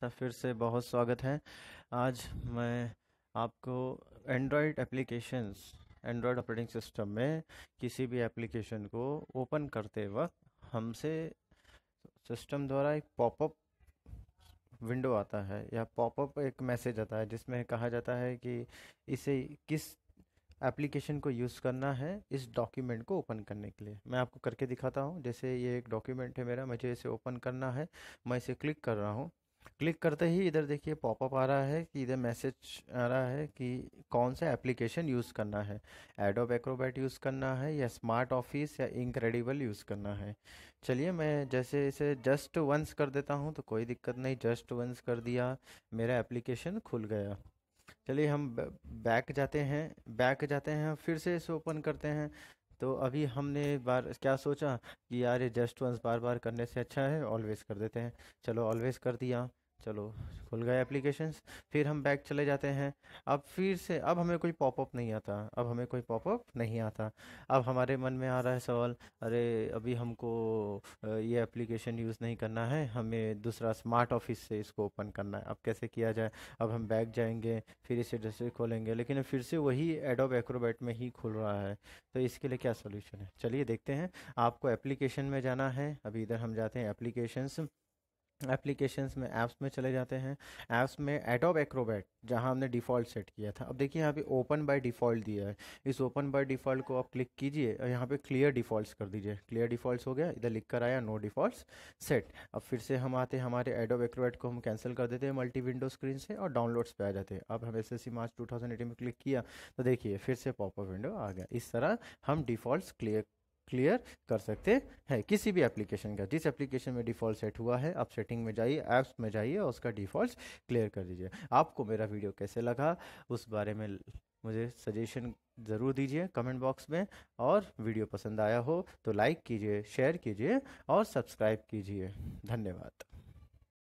का फिर से बहुत स्वागत है आज मैं आपको Android applications Android operating system में किसी भी एप्लीकेशन को ओपन करते वक्त हमसे सिस्टम द्वारा एक पॉपअप विंडो आता है या पॉपअप एक मैसेज आता है जिसमें कहा जाता है कि इसे किस एप्लीकेशन को यूज़ करना है इस डॉक्यूमेंट को ओपन करने के लिए मैं आपको करके दिखाता हूँ जैसे ये एक डॉक्यूमेंट है मेरा मुझे इसे ओपन करना है मैं इसे क्लिक कर रहा हूँ क्लिक करते ही इधर देखिए पॉपअप आ रहा है कि इधर मैसेज आ रहा है कि कौन सा एप्लीकेशन यूज़ करना है एडोब एक्रोबैट यूज़ करना है या स्मार्ट ऑफिस या इनक्रेडिबल यूज़ करना है चलिए मैं जैसे इसे जस्ट वंस कर देता हूँ तो कोई दिक्कत नहीं जस्ट वंस कर दिया मेरा एप्लीकेशन खुल गया चलिए हम बैक जाते हैं बैक जाते हैं फिर से इसे ओपन करते हैं तो अभी हमने बार क्या सोचा कि यार ये जस्ट वंस बार बार करने से अच्छा है ऑलवेज़ कर देते हैं चलो ऑलवेज़ कर दिया चलो खुल गए एप्लीकेशंस फिर हम बैक चले जाते हैं अब फिर से अब हमें कोई पॉपअप नहीं आता अब हमें कोई पॉपअप नहीं आता अब हमारे मन में आ रहा है सवाल अरे अभी हमको ये एप्लीकेशन यूज़ नहीं करना है हमें दूसरा स्मार्ट ऑफिस से इसको ओपन करना है अब कैसे किया जाए अब हम बैक जाएंगे फिर इसे जैसे खोलेंगे लेकिन फिर से वही एडोब एक्रोबैट में ही खुल रहा है तो इसके लिए क्या सोल्यूशन है चलिए देखते हैं आपको एप्लीकेशन में जाना है अभी इधर हम जाते हैं एप्लीकेशंस एप्लीकेशंस में ऐप्स में चले जाते हैं ऐप्स में एडोब एक्रोबैट जहां हमने डिफ़ॉल्ट सेट किया था अब देखिए यहाँ पे ओपन बाय डिफ़ॉल्ट दिया है इस ओपन बाय डिफ़ॉल्ट को आप क्लिक कीजिए और यहाँ पे क्लियर डिफ़ॉल्ट्स कर दीजिए क्लियर डिफ़ॉल्ट्स हो गया इधर लिख कर आया नो डिफ़ॉल्ट्स सेट अब फिर से हम आते हमारे एडोब एक्रोबैट को हम कैंसिल कर देते हैं मल्टी विंडो स्क्रीन से और डाउनलोड्स पे आ जाते हैं अब हम एस एस मार्च टू में क्लिक किया तो देखिए फिर से पॉपअप विंडो आ गया इस तरह हम डिफ़ॉल्ट क्लियर क्लियर कर सकते हैं किसी भी एप्लीकेशन का जिस एप्लीकेशन में डिफ़ॉल्ट सेट हुआ है आप सेटिंग में जाइए ऐप्स में जाइए और उसका डिफ़ॉल्ट क्लियर कर दीजिए आपको मेरा वीडियो कैसे लगा उस बारे में मुझे सजेशन ज़रूर दीजिए कमेंट बॉक्स में और वीडियो पसंद आया हो तो लाइक कीजिए शेयर कीजिए और सब्सक्राइब कीजिए धन्यवाद